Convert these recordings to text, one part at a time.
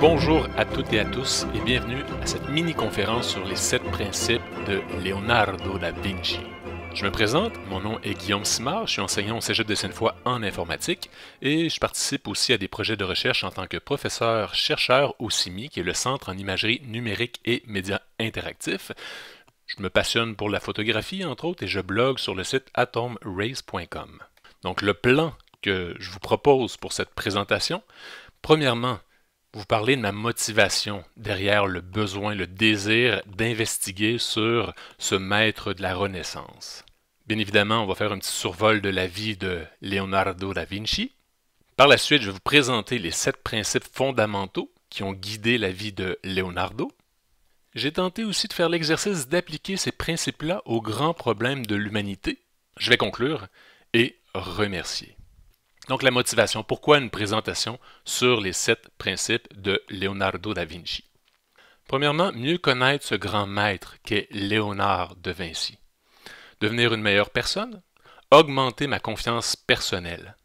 Bonjour à toutes et à tous et bienvenue à cette mini-conférence sur les sept principes de Leonardo da Vinci. Je me présente, mon nom est Guillaume Simard, je suis enseignant au Cégep de Sainte-Foy en informatique et je participe aussi à des projets de recherche en tant que professeur-chercheur au CIMI, qui est le Centre en imagerie numérique et médias interactifs. Je me passionne pour la photographie, entre autres, et je blogue sur le site atomrace.com. Donc le plan que je vous propose pour cette présentation, premièrement, vous parlez de ma motivation derrière le besoin, le désir d'investiguer sur ce maître de la Renaissance. Bien évidemment, on va faire un petit survol de la vie de Leonardo da Vinci. Par la suite, je vais vous présenter les sept principes fondamentaux qui ont guidé la vie de Leonardo. J'ai tenté aussi de faire l'exercice d'appliquer ces principes-là aux grands problèmes de l'humanité. Je vais conclure et remercier. Donc la motivation, pourquoi une présentation sur les sept principes de Leonardo da Vinci Premièrement, mieux connaître ce grand maître qu'est Léonard de Vinci devenir une meilleure personne, augmenter ma confiance personnelle,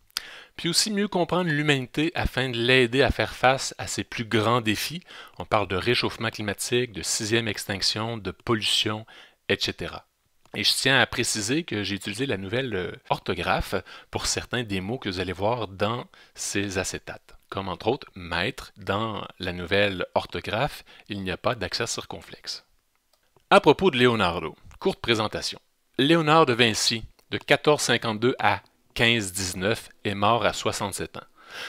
puis aussi mieux comprendre l'humanité afin de l'aider à faire face à ses plus grands défis. On parle de réchauffement climatique, de sixième extinction, de pollution, etc. Et je tiens à préciser que j'ai utilisé la nouvelle euh, orthographe pour certains des mots que vous allez voir dans ces acétates, comme entre autres maître. Dans la nouvelle orthographe, il n'y a pas d'accès circonflexe. À propos de Leonardo, courte présentation. Léonard de Vinci, de 1452 à 1519, est mort à 67 ans.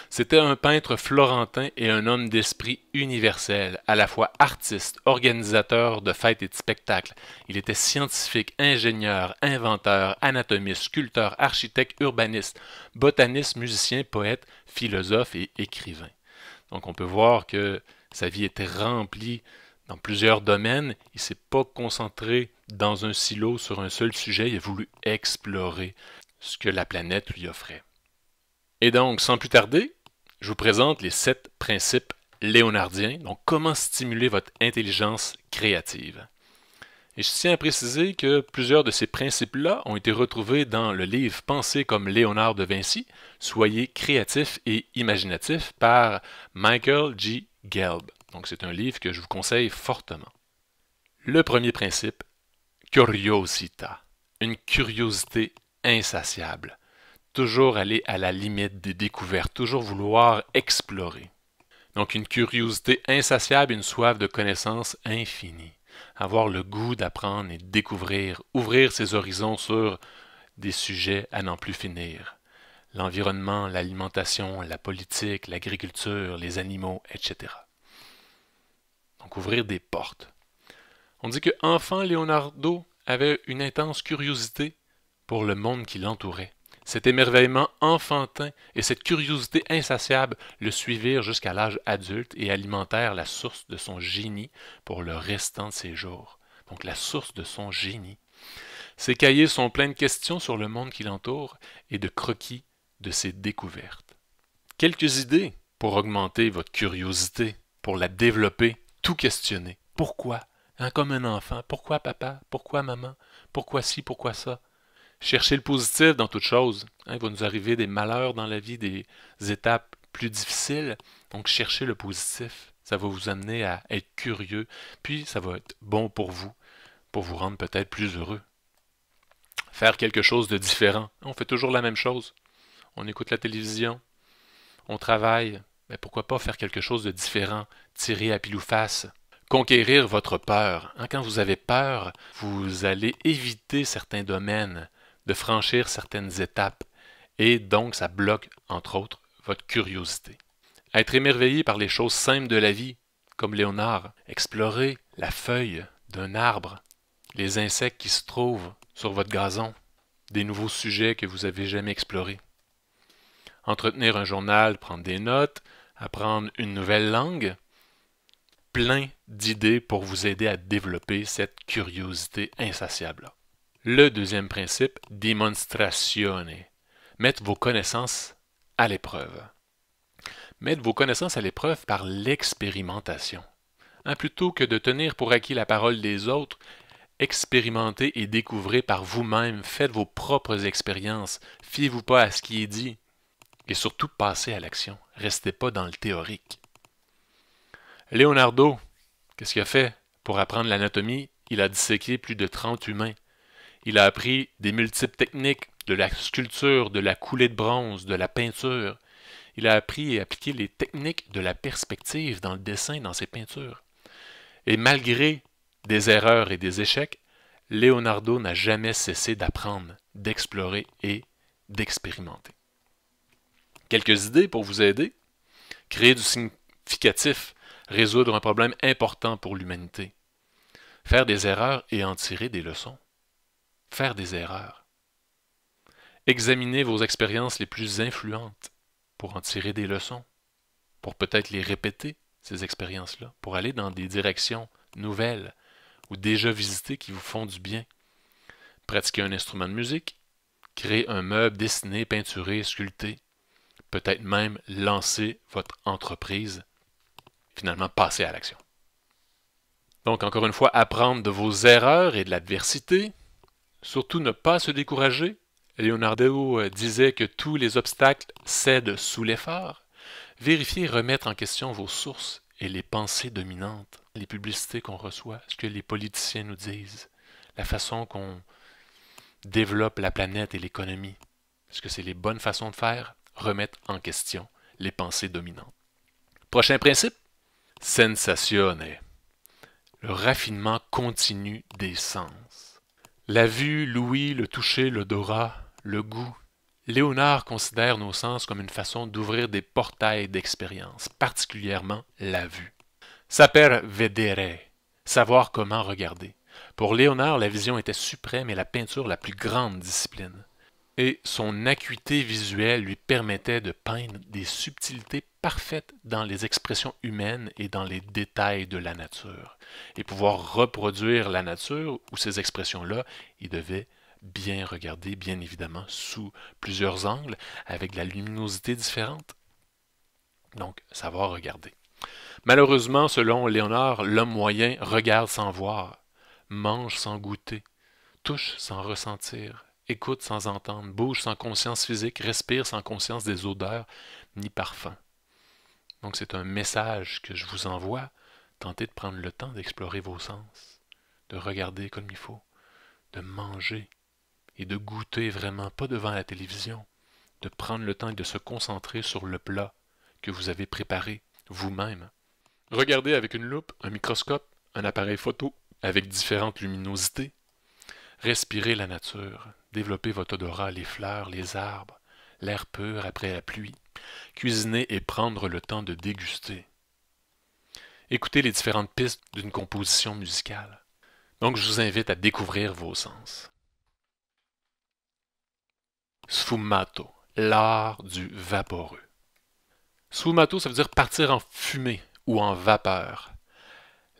C'était un peintre florentin et un homme d'esprit universel, à la fois artiste, organisateur de fêtes et de spectacles. Il était scientifique, ingénieur, inventeur, anatomiste, sculpteur, architecte, urbaniste, botaniste, musicien, poète, philosophe et écrivain. Donc on peut voir que sa vie était remplie dans plusieurs domaines. Il ne s'est pas concentré dans un silo sur un seul sujet, il a voulu explorer ce que la planète lui offrait. Et donc, sans plus tarder, je vous présente les sept principes léonardiens, donc comment stimuler votre intelligence créative. Et je tiens à préciser que plusieurs de ces principes-là ont été retrouvés dans le livre Pensez comme Léonard de Vinci, Soyez créatif et imaginatif par Michael G. Gelb. Donc c'est un livre que je vous conseille fortement. Le premier principe, curiosita, une curiosité insatiable, toujours aller à la limite des découvertes, toujours vouloir explorer. Donc une curiosité insatiable, une soif de connaissances infinie, avoir le goût d'apprendre et de découvrir, ouvrir ses horizons sur des sujets à n'en plus finir. L'environnement, l'alimentation, la politique, l'agriculture, les animaux, etc. Donc ouvrir des portes. On dit que enfant Leonardo avait une intense curiosité pour le monde qui l'entourait. Cet émerveillement enfantin et cette curiosité insatiable le suivirent jusqu'à l'âge adulte et alimentèrent la source de son génie pour le restant de ses jours. Donc la source de son génie. Ses cahiers sont pleins de questions sur le monde qui l'entoure et de croquis de ses découvertes. Quelques idées pour augmenter votre curiosité, pour la développer, tout questionner. Pourquoi Hein, comme un enfant. Pourquoi papa? Pourquoi maman? Pourquoi ci? Pourquoi ça? Cherchez le positif dans toute chose. Hein, il va nous arriver des malheurs dans la vie, des étapes plus difficiles. Donc, cherchez le positif. Ça va vous amener à être curieux. Puis, ça va être bon pour vous, pour vous rendre peut-être plus heureux. Faire quelque chose de différent. On fait toujours la même chose. On écoute la télévision. On travaille. Mais pourquoi pas faire quelque chose de différent? Tirer à pile ou face conquérir votre peur. Hein, quand vous avez peur, vous allez éviter certains domaines, de franchir certaines étapes, et donc ça bloque, entre autres, votre curiosité. Être émerveillé par les choses simples de la vie, comme Léonard, explorer la feuille d'un arbre, les insectes qui se trouvent sur votre gazon, des nouveaux sujets que vous avez jamais explorés. Entretenir un journal, prendre des notes, apprendre une nouvelle langue, plein d'idées pour vous aider à développer cette curiosité insatiable. Le deuxième principe, démonstrationner. mettre vos connaissances à l'épreuve. Mettre vos connaissances à l'épreuve par l'expérimentation. Hein, plutôt que de tenir pour acquis la parole des autres, expérimentez et découvrez par vous-même, faites vos propres expériences, fiez-vous pas à ce qui est dit, et surtout passez à l'action, restez pas dans le théorique. Leonardo, qu'est-ce qu'il a fait pour apprendre l'anatomie? Il a disséqué plus de 30 humains. Il a appris des multiples techniques, de la sculpture, de la coulée de bronze, de la peinture. Il a appris et appliqué les techniques de la perspective dans le dessin, dans ses peintures. Et malgré des erreurs et des échecs, Leonardo n'a jamais cessé d'apprendre, d'explorer et d'expérimenter. Quelques idées pour vous aider. Créer du significatif résoudre un problème important pour l'humanité. Faire des erreurs et en tirer des leçons. Faire des erreurs. Examinez vos expériences les plus influentes pour en tirer des leçons, pour peut-être les répéter, ces expériences-là, pour aller dans des directions nouvelles ou déjà visitées qui vous font du bien. Pratiquer un instrument de musique, créer un meuble dessiner, peinturer, sculpter, peut-être même lancer votre entreprise finalement passer à l'action. Donc encore une fois, apprendre de vos erreurs et de l'adversité, surtout ne pas se décourager. Leonardo euh, disait que tous les obstacles cèdent sous l'effort. Vérifiez et remettre en question vos sources et les pensées dominantes, les publicités qu'on reçoit, ce que les politiciens nous disent, la façon qu'on développe la planète et l'économie. Est-ce que c'est les bonnes façons de faire? Remettre en question les pensées dominantes. Prochain principe, sensazione, le raffinement continu des sens. La vue, l'ouïe, le toucher, l'odorat, le goût. Léonard considère nos sens comme une façon d'ouvrir des portails d'expérience, particulièrement la vue. S'appelle vedere, savoir comment regarder. Pour Léonard, la vision était suprême et la peinture la plus grande discipline. Et son acuité visuelle lui permettait de peindre des subtilités parfaite dans les expressions humaines et dans les détails de la nature. Et pouvoir reproduire la nature ou ces expressions-là, il devait bien regarder, bien évidemment, sous plusieurs angles, avec de la luminosité différente. Donc, savoir regarder. Malheureusement, selon Léonard, l'homme moyen regarde sans voir, mange sans goûter, touche sans ressentir, écoute sans entendre, bouge sans conscience physique, respire sans conscience des odeurs ni parfums. Donc c'est un message que je vous envoie. Tentez de prendre le temps d'explorer vos sens, de regarder comme il faut, de manger et de goûter vraiment, pas devant la télévision, de prendre le temps et de se concentrer sur le plat que vous avez préparé vous-même. Regardez avec une loupe, un microscope, un appareil photo avec différentes luminosités. Respirez la nature, développez votre odorat, les fleurs, les arbres, l'air pur après la pluie cuisiner et prendre le temps de déguster. Écoutez les différentes pistes d'une composition musicale. Donc je vous invite à découvrir vos sens. Sfumato, l'art du vaporeux. Sfumato, ça veut dire partir en fumée ou en vapeur.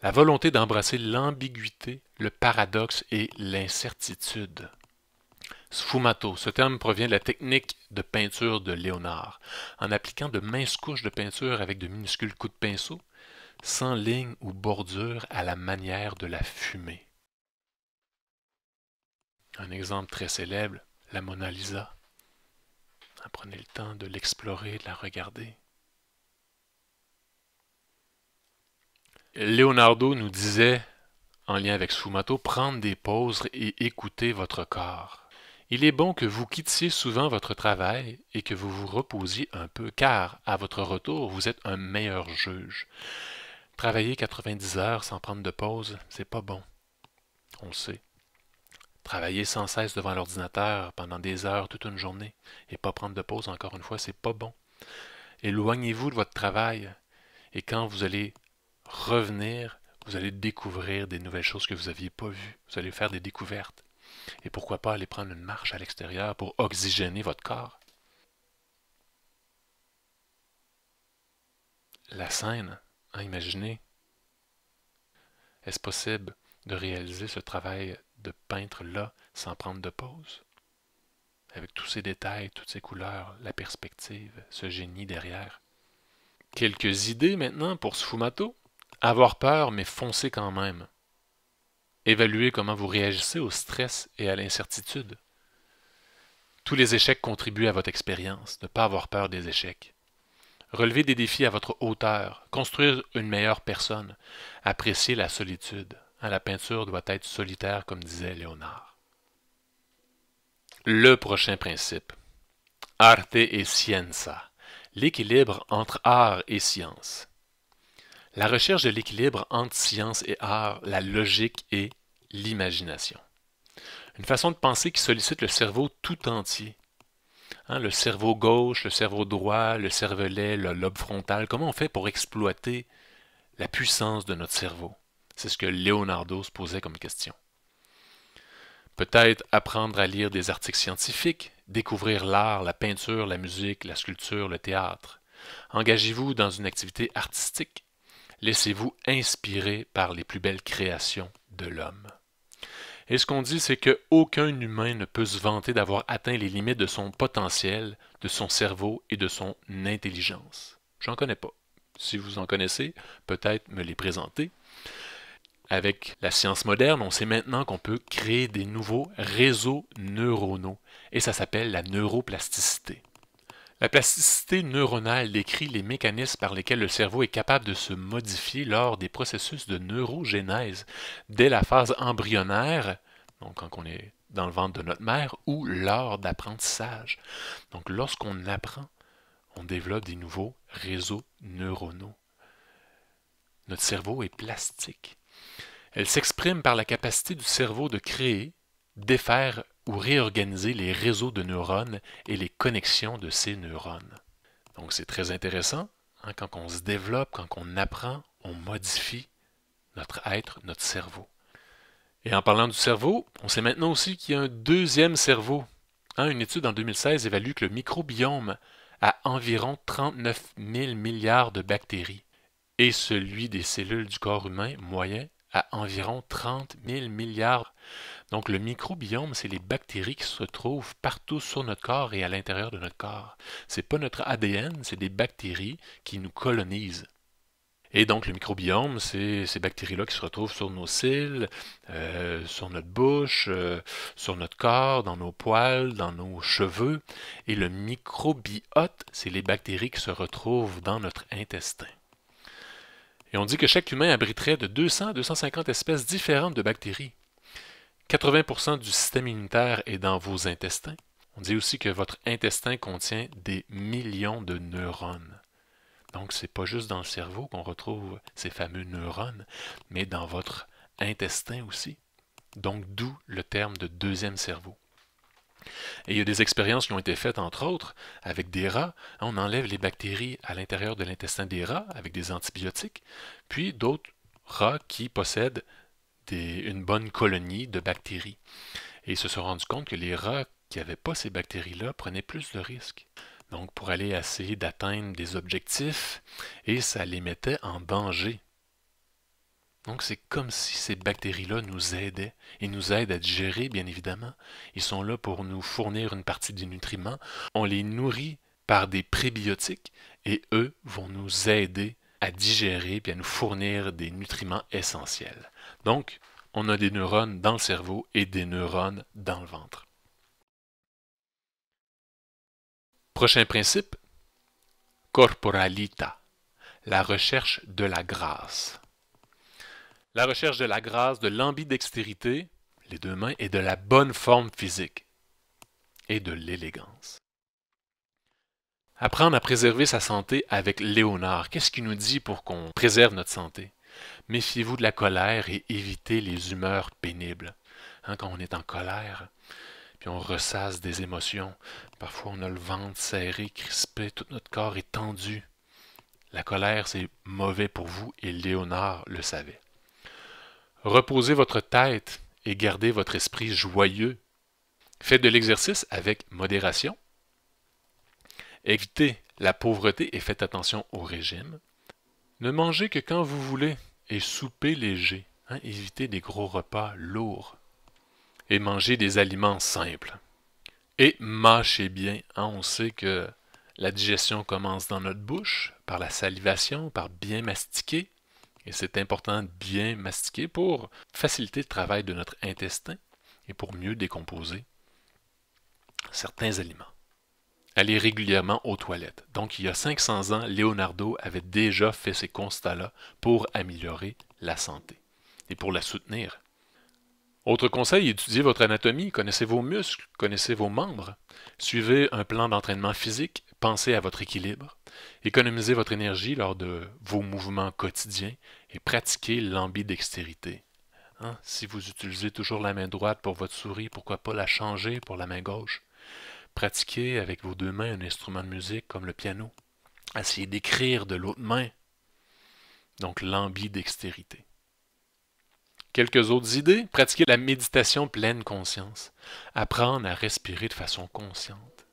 La volonté d'embrasser l'ambiguïté, le paradoxe et l'incertitude. Sfumato, ce terme provient de la technique de peinture de Léonard, en appliquant de minces couches de peinture avec de minuscules coups de pinceau, sans ligne ou bordure à la manière de la fumée. Un exemple très célèbre, la Mona Lisa. Ah, prenez le temps de l'explorer, de la regarder. Léonardo nous disait, en lien avec Sfumato, « prendre des pauses et écouter votre corps. Il est bon que vous quittiez souvent votre travail et que vous vous reposiez un peu, car à votre retour, vous êtes un meilleur juge. Travailler 90 heures sans prendre de pause, c'est pas bon. On le sait. Travailler sans cesse devant l'ordinateur pendant des heures toute une journée et pas prendre de pause, encore une fois, c'est pas bon. Éloignez-vous de votre travail et quand vous allez revenir, vous allez découvrir des nouvelles choses que vous n'aviez pas vues. Vous allez faire des découvertes. Et pourquoi pas aller prendre une marche à l'extérieur pour oxygéner votre corps? La scène, à hein, imaginez. Est-ce possible de réaliser ce travail de peintre-là sans prendre de pause? Avec tous ces détails, toutes ces couleurs, la perspective, ce génie derrière. Quelques idées maintenant pour ce fumato? Avoir peur, mais foncer quand même. Évaluez comment vous réagissez au stress et à l'incertitude. Tous les échecs contribuent à votre expérience, ne pas avoir peur des échecs. Relevez des défis à votre hauteur, construire une meilleure personne, Appréciez la solitude. Hein, la peinture doit être solitaire, comme disait Léonard. Le prochain principe. Arte et scienza. L'équilibre entre art et science. La recherche de l'équilibre entre science et art, la logique et l'imagination. Une façon de penser qui sollicite le cerveau tout entier. Hein, le cerveau gauche, le cerveau droit, le cervelet, le lobe frontal, comment on fait pour exploiter la puissance de notre cerveau C'est ce que Leonardo se posait comme question. Peut-être apprendre à lire des articles scientifiques, découvrir l'art, la peinture, la musique, la sculpture, le théâtre. Engagez-vous dans une activité artistique Laissez-vous inspirer par les plus belles créations de l'homme. Et ce qu'on dit, c'est qu'aucun humain ne peut se vanter d'avoir atteint les limites de son potentiel, de son cerveau et de son intelligence. J'en connais pas. Si vous en connaissez, peut-être me les présenter. Avec la science moderne, on sait maintenant qu'on peut créer des nouveaux réseaux neuronaux et ça s'appelle la neuroplasticité. La plasticité neuronale décrit les mécanismes par lesquels le cerveau est capable de se modifier lors des processus de neurogénèse, dès la phase embryonnaire, donc quand on est dans le ventre de notre mère, ou lors d'apprentissage. Donc lorsqu'on apprend, on développe des nouveaux réseaux neuronaux. Notre cerveau est plastique. Elle s'exprime par la capacité du cerveau de créer, défaire ou réorganiser les réseaux de neurones et les connexions de ces neurones. Donc c'est très intéressant. Hein, quand on se développe, quand on apprend, on modifie notre être, notre cerveau. Et en parlant du cerveau, on sait maintenant aussi qu'il y a un deuxième cerveau. Hein, une étude en 2016 évalue que le microbiome a environ 39 000 milliards de bactéries et celui des cellules du corps humain moyen a environ 30 000 milliards. Donc le microbiome, c'est les bactéries qui se trouvent partout sur notre corps et à l'intérieur de notre corps. C'est pas notre ADN, c'est des bactéries qui nous colonisent. Et donc le microbiome, c'est ces bactéries-là qui se retrouvent sur nos cils, euh, sur notre bouche, euh, sur notre corps, dans nos poils, dans nos cheveux. Et le microbiote, c'est les bactéries qui se retrouvent dans notre intestin. Et on dit que chaque humain abriterait de 200 à 250 espèces différentes de bactéries. 80% du système immunitaire est dans vos intestins. On dit aussi que votre intestin contient des millions de neurones. Donc, ce n'est pas juste dans le cerveau qu'on retrouve ces fameux neurones, mais dans votre intestin aussi. Donc, d'où le terme de deuxième cerveau. Et il y a des expériences qui ont été faites, entre autres, avec des rats. On enlève les bactéries à l'intérieur de l'intestin des rats avec des antibiotiques, puis d'autres rats qui possèdent une bonne colonie de bactéries. Et ils se sont rendus compte que les rats qui n'avaient pas ces bactéries-là prenaient plus de risques. Donc, pour aller essayer d'atteindre des objectifs, et ça les mettait en danger. Donc, c'est comme si ces bactéries-là nous aidaient. et nous aident à digérer, bien évidemment. Ils sont là pour nous fournir une partie des nutriments. On les nourrit par des prébiotiques et eux vont nous aider à digérer et à nous fournir des nutriments essentiels. Donc, on a des neurones dans le cerveau et des neurones dans le ventre. Prochain principe, corporalita, la recherche de la grâce. La recherche de la grâce, de l'ambidextérité, les deux mains, et de la bonne forme physique et de l'élégance. Apprendre à préserver sa santé avec Léonard. Qu'est-ce qu'il nous dit pour qu'on préserve notre santé? Méfiez-vous de la colère et évitez les humeurs pénibles. Hein, quand on est en colère, puis on ressasse des émotions, parfois on a le ventre serré, crispé, tout notre corps est tendu. La colère, c'est mauvais pour vous et Léonard le savait. Reposez votre tête et gardez votre esprit joyeux. Faites de l'exercice avec modération. Évitez la pauvreté et faites attention au régime. Ne mangez que quand vous voulez et soupez léger. Hein, évitez des gros repas lourds. Et mangez des aliments simples. Et mâchez bien. Hein, on sait que la digestion commence dans notre bouche, par la salivation, par bien mastiquer. Et c'est important de bien mastiquer pour faciliter le travail de notre intestin et pour mieux décomposer certains aliments aller régulièrement aux toilettes. Donc, il y a 500 ans, Leonardo avait déjà fait ces constats-là pour améliorer la santé et pour la soutenir. Autre conseil, étudiez votre anatomie, connaissez vos muscles, connaissez vos membres, suivez un plan d'entraînement physique, pensez à votre équilibre, économisez votre énergie lors de vos mouvements quotidiens et pratiquez l'ambidextérité. Hein, si vous utilisez toujours la main droite pour votre souris, pourquoi pas la changer pour la main gauche? Pratiquez avec vos deux mains un instrument de musique comme le piano. Essayez d'écrire de l'autre main. Donc l'ambidextérité. Quelques autres idées. Pratiquez la méditation pleine conscience. Apprendre à respirer de façon consciente.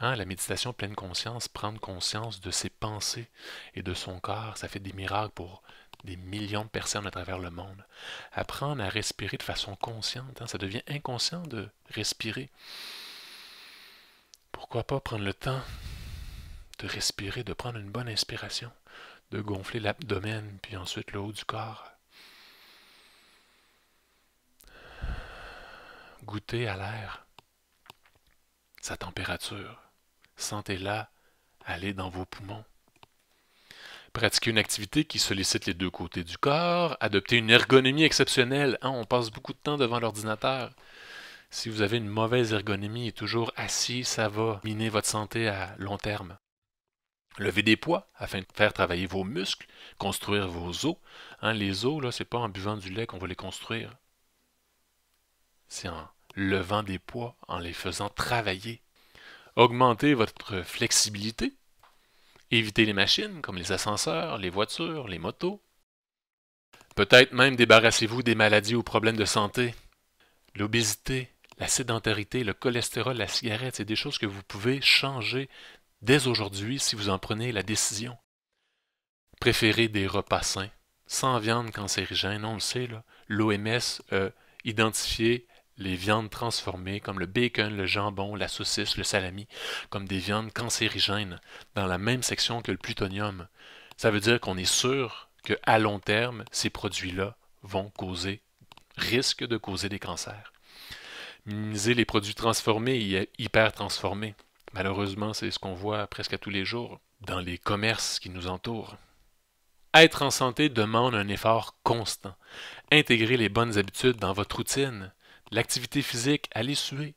Hein, la méditation pleine conscience, prendre conscience de ses pensées et de son corps, ça fait des miracles pour des millions de personnes à travers le monde. Apprendre à respirer de façon consciente, hein, ça devient inconscient de respirer pourquoi pas prendre le temps de respirer, de prendre une bonne inspiration, de gonfler l'abdomen, puis ensuite le haut du corps. Goûtez à l'air, sa température. Sentez-la aller dans vos poumons. Pratiquez une activité qui sollicite les deux côtés du corps. Adoptez une ergonomie exceptionnelle. Hein, on passe beaucoup de temps devant l'ordinateur. Si vous avez une mauvaise ergonomie et toujours assis, ça va miner votre santé à long terme. Levez des poids afin de faire travailler vos muscles, construire vos os. Hein, les os, ce n'est pas en buvant du lait qu'on va les construire. C'est en levant des poids, en les faisant travailler. Augmentez votre flexibilité. Évitez les machines comme les ascenseurs, les voitures, les motos. Peut-être même débarrassez-vous des maladies ou problèmes de santé. L'obésité, la sédentarité, le cholestérol, la cigarette, c'est des choses que vous pouvez changer dès aujourd'hui si vous en prenez la décision. Préférez des repas sains, sans viande cancérigène, on le sait, l'OMS a euh, identifié les viandes transformées comme le bacon, le jambon, la saucisse, le salami, comme des viandes cancérigènes, dans la même section que le plutonium. Ça veut dire qu'on est sûr qu'à long terme, ces produits-là vont causer, risquent de causer des cancers minimiser les produits transformés et hyper transformés. Malheureusement, c'est ce qu'on voit presque à tous les jours dans les commerces qui nous entourent. Être en santé demande un effort constant. Intégrer les bonnes habitudes dans votre routine. L'activité physique, allez suer.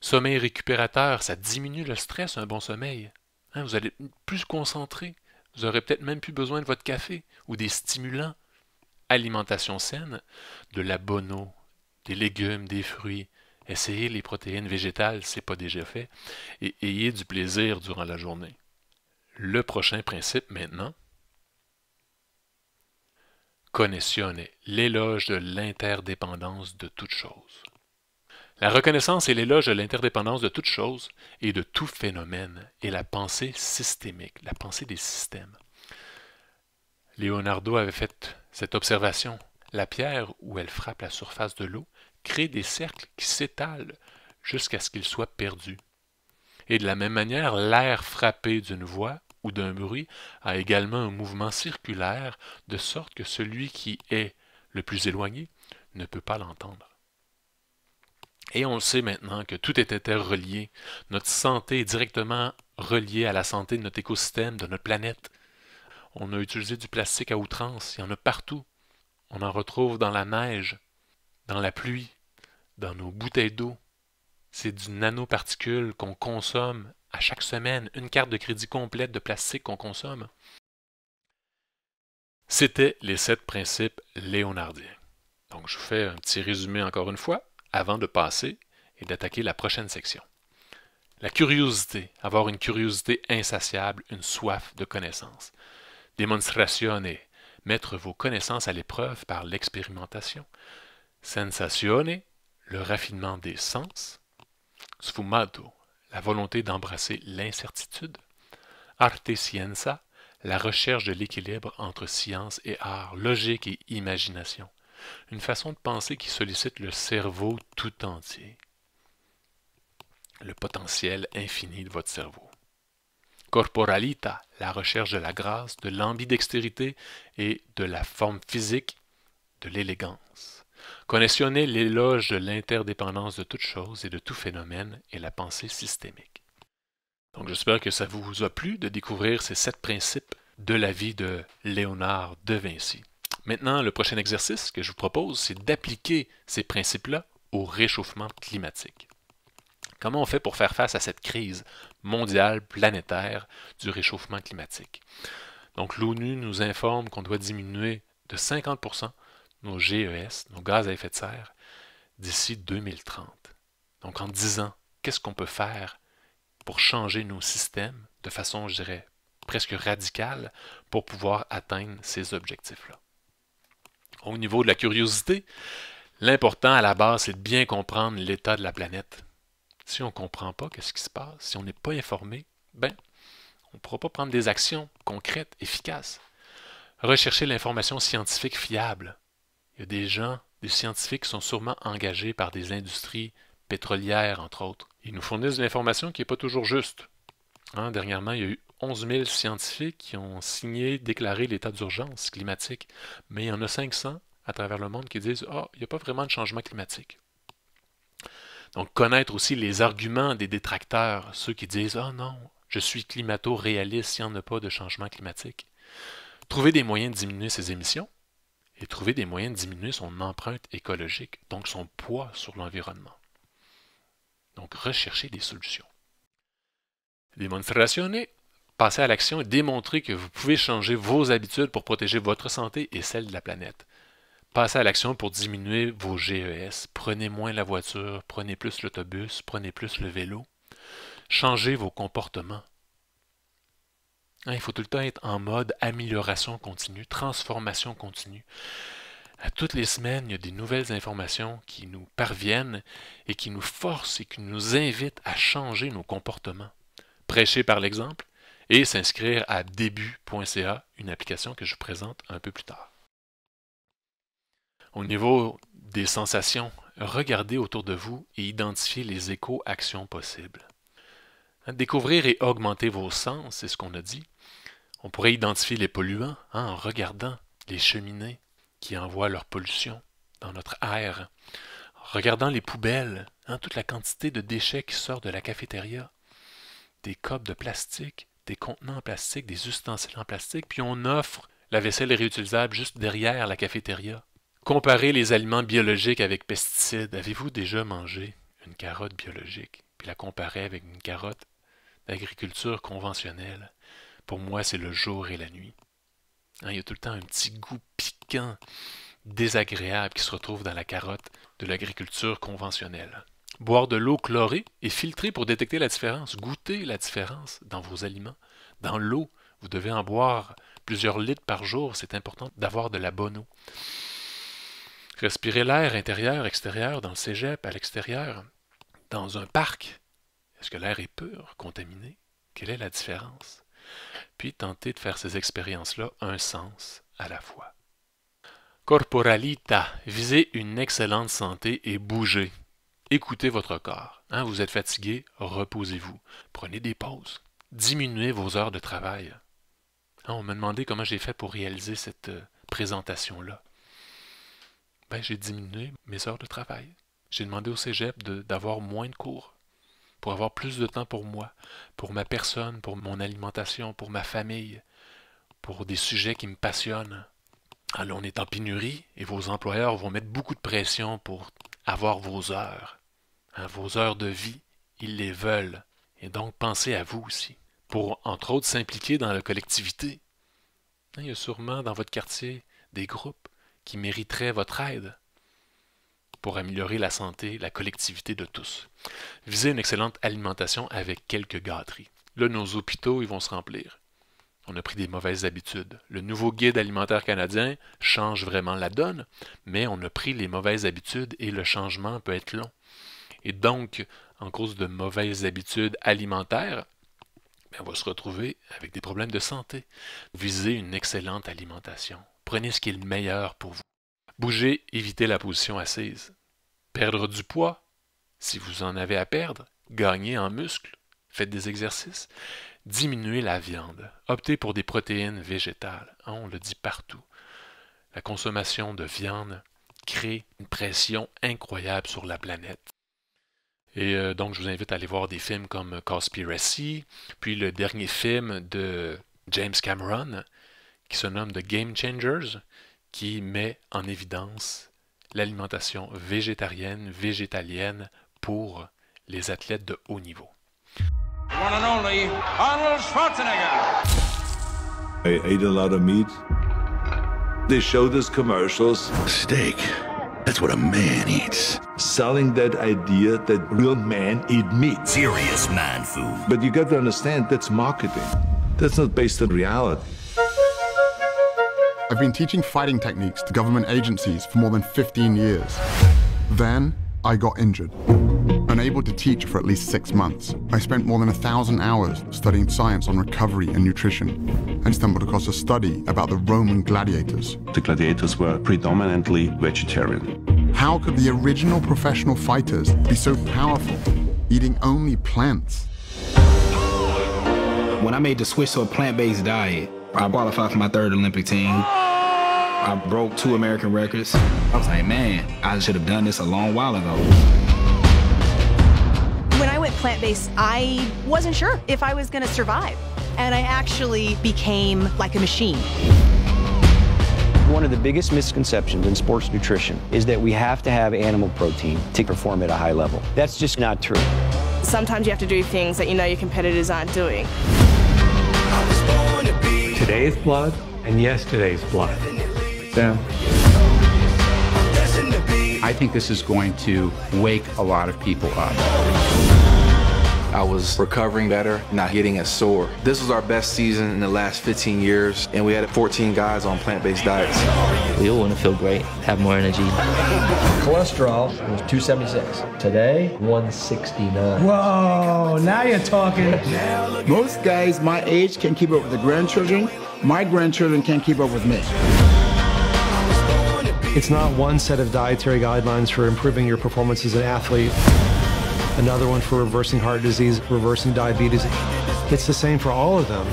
Sommeil récupérateur, ça diminue le stress, un bon sommeil. Hein, vous allez être plus concentré. Vous aurez peut-être même plus besoin de votre café ou des stimulants. Alimentation saine, de la bonne eau, des légumes, des fruits, Essayez les protéines végétales, c'est pas déjà fait, et ayez du plaisir durant la journée. Le prochain principe maintenant, connaissione, l'éloge de l'interdépendance de toutes choses. La reconnaissance et l'éloge de l'interdépendance de toutes choses et de tout phénomène est la pensée systémique, la pensée des systèmes. Leonardo avait fait cette observation. La pierre, où elle frappe la surface de l'eau, crée des cercles qui s'étalent jusqu'à ce qu'ils soient perdus. Et de la même manière, l'air frappé d'une voix ou d'un bruit a également un mouvement circulaire, de sorte que celui qui est le plus éloigné ne peut pas l'entendre. Et on le sait maintenant que tout est interrelié. Notre santé est directement reliée à la santé de notre écosystème, de notre planète. On a utilisé du plastique à outrance, il y en a partout. On en retrouve dans la neige, dans la pluie, dans nos bouteilles d'eau. C'est du nanoparticule qu'on consomme à chaque semaine, une carte de crédit complète de plastique qu'on consomme. C'était les sept principes léonardiens. Donc je vous fais un petit résumé encore une fois avant de passer et d'attaquer la prochaine section. La curiosité, avoir une curiosité insatiable, une soif de connaissance. Démonstrationner. mettre vos connaissances à l'épreuve par l'expérimentation. Sensazione, le raffinement des sens, sfumato, la volonté d'embrasser l'incertitude, arte scienza, la recherche de l'équilibre entre science et art, logique et imagination, une façon de penser qui sollicite le cerveau tout entier, le potentiel infini de votre cerveau. Corporalita, la recherche de la grâce, de l'ambidextérité et de la forme physique, de l'élégance. « Connexionner l'éloge de l'interdépendance de toute chose et de tout phénomène et la pensée systémique. Donc j'espère que ça vous a plu de découvrir ces sept principes de la vie de Léonard de Vinci. Maintenant, le prochain exercice que je vous propose, c'est d'appliquer ces principes-là au réchauffement climatique. Comment on fait pour faire face à cette crise mondiale, planétaire du réchauffement climatique? Donc l'ONU nous informe qu'on doit diminuer de 50 nos GES, nos gaz à effet de serre, d'ici 2030. Donc en 10 ans, qu'est-ce qu'on peut faire pour changer nos systèmes de façon, je dirais, presque radicale pour pouvoir atteindre ces objectifs-là? Au niveau de la curiosité, l'important à la base, c'est de bien comprendre l'état de la planète. Si on ne comprend pas qu'est-ce qui se passe, si on n'est pas informé, ben, on ne pourra pas prendre des actions concrètes, efficaces. Rechercher l'information scientifique fiable. Il y a des gens, des scientifiques qui sont sûrement engagés par des industries pétrolières, entre autres. Ils nous fournissent une information qui n'est pas toujours juste. Hein, dernièrement, il y a eu 11 000 scientifiques qui ont signé, déclaré l'état d'urgence climatique, mais il y en a 500 à travers le monde qui disent Ah, oh, il n'y a pas vraiment de changement climatique. Donc, connaître aussi les arguments des détracteurs, ceux qui disent Ah oh non, je suis climato-réaliste, il n'y en a pas de changement climatique. Trouver des moyens de diminuer ses émissions et trouver des moyens de diminuer son empreinte écologique, donc son poids sur l'environnement. Donc rechercher des solutions. manifestations passez à l'action et démontrez que vous pouvez changer vos habitudes pour protéger votre santé et celle de la planète. Passez à l'action pour diminuer vos GES. Prenez moins la voiture, prenez plus l'autobus, prenez plus le vélo. Changez vos comportements. Il faut tout le temps être en mode amélioration continue, transformation continue. À toutes les semaines, il y a des nouvelles informations qui nous parviennent et qui nous forcent et qui nous invitent à changer nos comportements. Prêcher par l'exemple et s'inscrire à début.ca, une application que je vous présente un peu plus tard. Au niveau des sensations, regardez autour de vous et identifiez les échos actions possibles. Découvrir et augmenter vos sens, c'est ce qu'on a dit. On pourrait identifier les polluants hein, en regardant les cheminées qui envoient leur pollution dans notre air, en regardant les poubelles, hein, toute la quantité de déchets qui sort de la cafétéria, des copes de plastique, des contenants en plastique, des ustensiles en plastique, puis on offre la vaisselle réutilisable juste derrière la cafétéria. Comparer les aliments biologiques avec pesticides. Avez-vous déjà mangé une carotte biologique, puis la comparer avec une carotte l'agriculture conventionnelle, pour moi, c'est le jour et la nuit. Hein, il y a tout le temps un petit goût piquant, désagréable qui se retrouve dans la carotte de l'agriculture conventionnelle. Boire de l'eau chlorée et filtrée pour détecter la différence, goûter la différence dans vos aliments. Dans l'eau, vous devez en boire plusieurs litres par jour, c'est important d'avoir de la bonne eau. Respirer l'air intérieur, extérieur, dans le cégep, à l'extérieur, dans un parc, que l'air est pur, contaminé? Quelle est la différence? Puis tenter de faire ces expériences-là un sens à la fois. Corporalita, visez une excellente santé et bougez. Écoutez votre corps. Hein, vous êtes fatigué, reposez-vous. Prenez des pauses. Diminuez vos heures de travail. Ah, on me demandait comment j'ai fait pour réaliser cette euh, présentation-là. Ben, j'ai diminué mes heures de travail. J'ai demandé au cégep d'avoir moins de cours pour avoir plus de temps pour moi, pour ma personne, pour mon alimentation, pour ma famille, pour des sujets qui me passionnent. Alors on est en pénurie et vos employeurs vont mettre beaucoup de pression pour avoir vos heures. Hein, vos heures de vie, ils les veulent. Et donc pensez à vous aussi, pour entre autres s'impliquer dans la collectivité. Hein, il y a sûrement dans votre quartier des groupes qui mériteraient votre aide pour améliorer la santé, la collectivité de tous. Visez une excellente alimentation avec quelques gâteries. Là, nos hôpitaux, ils vont se remplir. On a pris des mauvaises habitudes. Le nouveau guide alimentaire canadien change vraiment la donne, mais on a pris les mauvaises habitudes et le changement peut être long. Et donc, en cause de mauvaises habitudes alimentaires, ben, on va se retrouver avec des problèmes de santé. Visez une excellente alimentation. Prenez ce qui est le meilleur pour vous. Bouger, évitez la position assise. Perdre du poids, si vous en avez à perdre, gagnez en muscle, faites des exercices. Diminuez la viande, optez pour des protéines végétales, hein, on le dit partout. La consommation de viande crée une pression incroyable sur la planète. Et euh, donc, je vous invite à aller voir des films comme Conspiracy, puis le dernier film de James Cameron, qui se nomme The Game Changers, qui met en évidence l'alimentation végétarienne, végétalienne pour les athlètes de haut niveau. One and only Arnold Schwarzenegger. I ate a lot of meat. They showed us commercials. Steak. That's what a man eats. Selling that idea that real men eat meat. Serious man food. But you got to understand that's marketing. That's not based on reality. I've been teaching fighting techniques to government agencies for more than 15 years. Then, I got injured. Unable to teach for at least six months, I spent more than a thousand hours studying science on recovery and nutrition, and stumbled across a study about the Roman gladiators. The gladiators were predominantly vegetarian. How could the original professional fighters be so powerful, eating only plants? When I made the switch to a plant-based diet, I qualified for my third Olympic team. I broke two American records. I was like, man, I should have done this a long while ago. When I went plant-based, I wasn't sure if I was gonna survive. And I actually became like a machine. One of the biggest misconceptions in sports nutrition is that we have to have animal protein to perform at a high level. That's just not true. Sometimes you have to do things that you know your competitors aren't doing today's blood and yesterday's blood. Yeah. I think this is going to wake a lot of people up. I was recovering better, not getting as sore. This was our best season in the last 15 years, and we had 14 guys on plant-based diets. We all want to feel great, have more energy. Cholesterol was 276. Today, 169. Whoa, now you're talking. Most guys my age can keep up with the grandchildren. My grandchildren can't keep up with me. It's not one set of dietary guidelines for improving your performance as an athlete another one for reversing heart disease, reversing diabetes. It's the same for all of them.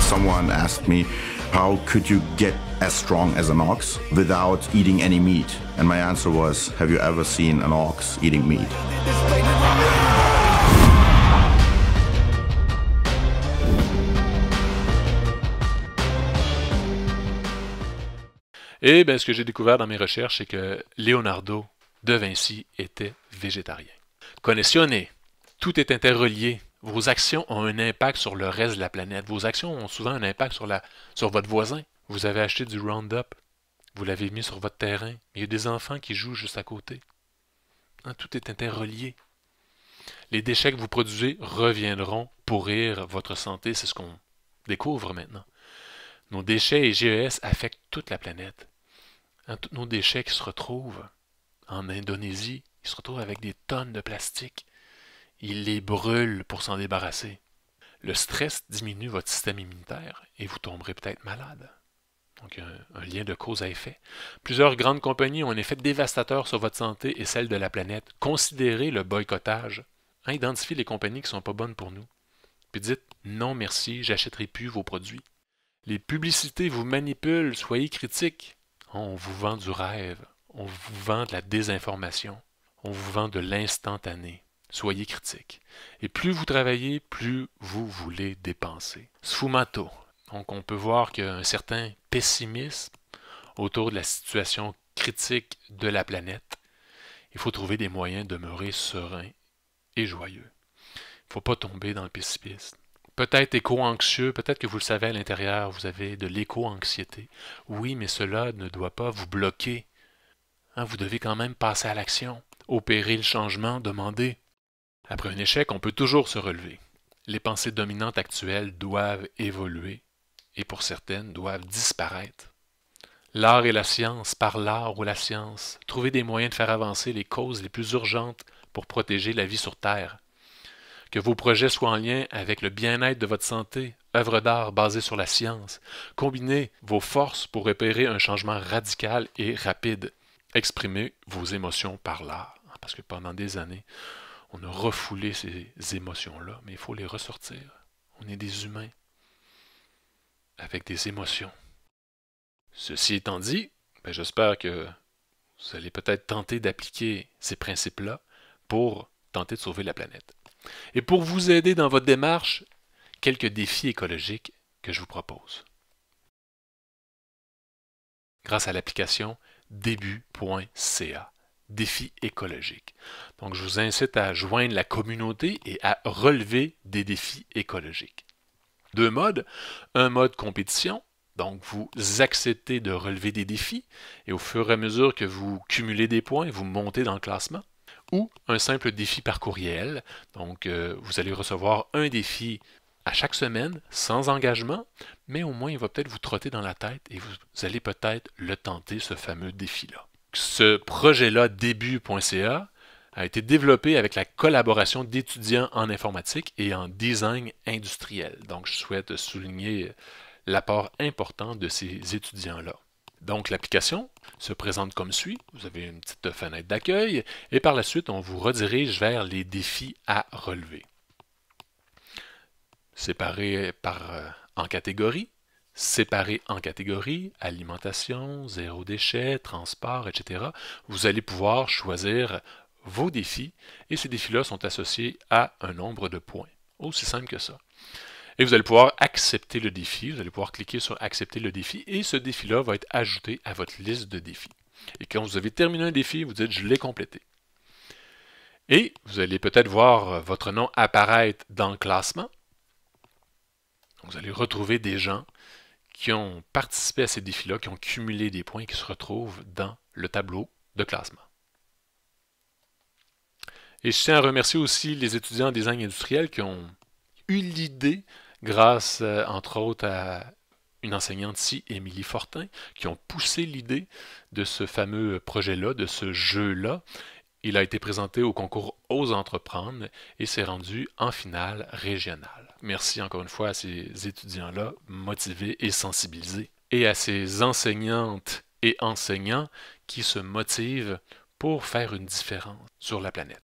Someone asked me, how could you get as strong as an ox without eating any meat? And my answer was, have you ever seen an ox eating meat? Et eh bien, ce que j'ai découvert dans mes recherches, c'est que Leonardo da Vinci était végétarien. connexions Tout est interrelié. Vos actions ont un impact sur le reste de la planète. Vos actions ont souvent un impact sur, la, sur votre voisin. Vous avez acheté du Roundup. Vous l'avez mis sur votre terrain. Il y a des enfants qui jouent juste à côté. Hein, tout est interrelié. Les déchets que vous produisez reviendront pourrir votre santé. C'est ce qu'on découvre maintenant. Nos déchets et GES affectent toute la planète. Hein, tous nos déchets qui se retrouvent en Indonésie, il se retrouve avec des tonnes de plastique. Il les brûle pour s'en débarrasser. Le stress diminue votre système immunitaire et vous tomberez peut-être malade. Donc, un, lien de cause à effet. Plusieurs grandes compagnies ont un effet dévastateur sur votre santé et celle de la planète. Considérez le boycottage. identifiez les compagnies qui ne sont pas bonnes pour nous. Puis dites non merci, j'achèterai plus vos produits. Les publicités vous manipulent, soyez critiques. On vous vend du rêve, on vous vend de la désinformation on vous vend de l'instantané. Soyez critique. Et plus vous travaillez, plus vous voulez dépenser. Sfumato. Donc, on peut voir qu'il y a un certain pessimisme autour de la situation critique de la planète. Il faut trouver des moyens de demeurer serein et joyeux. Il ne faut pas tomber dans le pessimisme. Peut-être éco-anxieux, peut-être que vous le savez à l'intérieur, vous avez de l'éco-anxiété. Oui, mais cela ne doit pas vous bloquer. Hein, vous devez quand même passer à l'action opérer le changement demandé. Après un échec, on peut toujours se relever. Les pensées dominantes actuelles doivent évoluer et pour certaines doivent disparaître. L'art et la science, par l'art ou la science, trouver des moyens de faire avancer les causes les plus urgentes pour protéger la vie sur Terre. Que vos projets soient en lien avec le bien-être de votre santé, œuvre d'art basée sur la science. Combinez vos forces pour repérer un changement radical et rapide exprimer vos émotions par l'art, hein, parce que pendant des années, on a refoulé ces émotions-là, mais il faut les ressortir. On est des humains avec des émotions. Ceci étant dit, ben, j'espère que vous allez peut-être tenter d'appliquer ces principes-là pour tenter de sauver la planète. Et pour vous aider dans votre démarche, quelques défis écologiques que je vous propose. Grâce à l'application début.ca. Défi écologique. Donc, je vous incite à joindre la communauté et à relever des défis écologiques. Deux modes. Un mode compétition. Donc, vous acceptez de relever des défis et au fur et à mesure que vous cumulez des points, vous montez dans le classement. Ou un simple défi par courriel. Donc, euh, vous allez recevoir un défi à chaque semaine, sans engagement, mais au moins il va peut-être vous trotter dans la tête et vous allez peut-être le tenter, ce fameux défi-là. Ce projet-là, début.ca, a été développé avec la collaboration d'étudiants en informatique et en design industriel. Donc, je souhaite souligner l'apport important de ces étudiants-là. Donc, l'application se présente comme suit. Vous avez une petite fenêtre d'accueil et par la suite, on vous redirige vers les défis à relever séparé par, euh, en catégories, séparé en catégories, alimentation, zéro déchet, transport, etc., vous allez pouvoir choisir vos défis et ces défis-là sont associés à un nombre de points. Aussi simple que ça. Et vous allez pouvoir accepter le défi, vous allez pouvoir cliquer sur accepter le défi et ce défi-là va être ajouté à votre liste de défis. Et quand vous avez terminé un défi, vous dites je l'ai complété. Et vous allez peut-être voir euh, votre nom apparaître dans le classement vous allez retrouver des gens qui ont participé à ces défis-là, qui ont cumulé des points et qui se retrouvent dans le tableau de classement. Et je tiens à remercier aussi les étudiants en design industriel qui ont eu l'idée, grâce euh, entre autres à une enseignante ici, Émilie Fortin, qui ont poussé l'idée de ce fameux projet-là, de ce jeu-là. Il a été présenté au concours aux entreprendre et s'est rendu en finale régionale merci encore une fois à ces étudiants-là, motivés et sensibilisés, et à ces enseignantes et enseignants qui se motivent pour faire une différence sur la planète.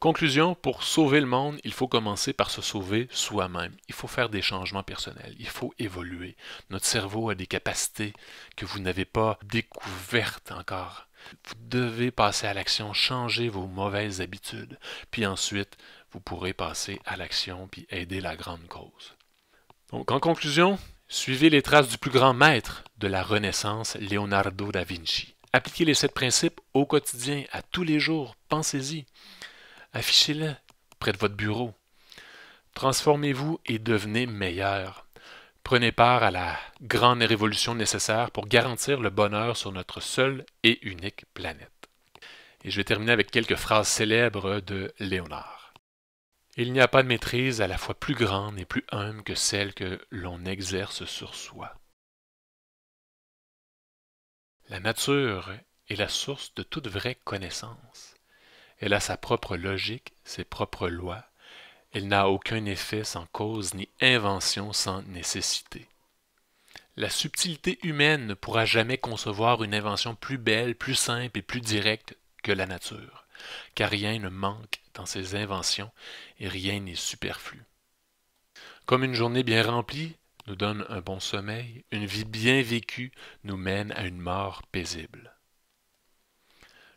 Conclusion, pour sauver le monde, il faut commencer par se sauver soi-même. Il faut faire des changements personnels, il faut évoluer. Notre cerveau a des capacités que vous n'avez pas découvertes encore. Vous devez passer à l'action, changer vos mauvaises habitudes, puis ensuite vous pourrez passer à l'action puis aider la grande cause. Donc, en conclusion, suivez les traces du plus grand maître de la Renaissance, Leonardo da Vinci. Appliquez les sept principes au quotidien, à tous les jours, pensez-y. Affichez-les près de votre bureau. Transformez-vous et devenez meilleur. Prenez part à la grande révolution nécessaire pour garantir le bonheur sur notre seule et unique planète. Et je vais terminer avec quelques phrases célèbres de Léonard. Il n'y a pas de maîtrise à la fois plus grande et plus humble que celle que l'on exerce sur soi. La nature est la source de toute vraie connaissance. Elle a sa propre logique, ses propres lois. Elle n'a aucun effet sans cause ni invention sans nécessité. La subtilité humaine ne pourra jamais concevoir une invention plus belle, plus simple et plus directe que la nature car rien ne manque dans ses inventions et rien n'est superflu. Comme une journée bien remplie nous donne un bon sommeil, une vie bien vécue nous mène à une mort paisible.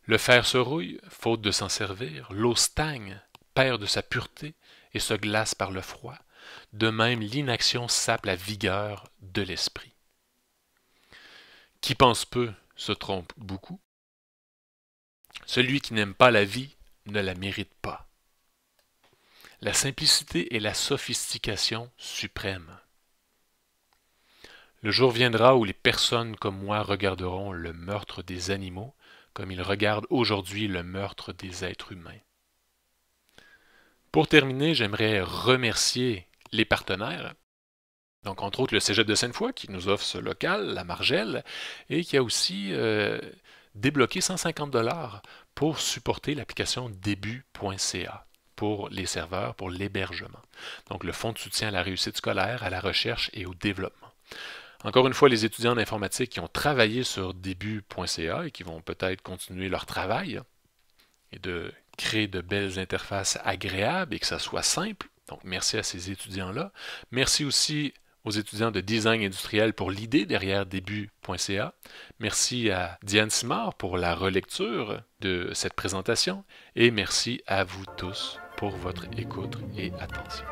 Le fer se rouille, faute de s'en servir, l'eau stagne, perd de sa pureté et se glace par le froid, de même l'inaction sape la vigueur de l'esprit. Qui pense peu se trompe beaucoup, celui qui n'aime pas la vie ne la mérite pas. La simplicité est la sophistication suprême. Le jour viendra où les personnes comme moi regarderont le meurtre des animaux comme ils regardent aujourd'hui le meurtre des êtres humains. Pour terminer, j'aimerais remercier les partenaires, donc entre autres le Cégep de Sainte-Foy qui nous offre ce local, la Margelle, et qui a aussi euh, débloqué 150 dollars pour supporter l'application début.ca pour les serveurs, pour l'hébergement. Donc le fonds de soutien à la réussite scolaire, à la recherche et au développement. Encore une fois, les étudiants en informatique qui ont travaillé sur début.ca et qui vont peut-être continuer leur travail et de créer de belles interfaces agréables et que ça soit simple. Donc merci à ces étudiants-là. Merci aussi aux étudiants de design industriel pour l'idée derrière début.ca. Merci à Diane Simard pour la relecture de cette présentation et merci à vous tous pour votre écoute et attention.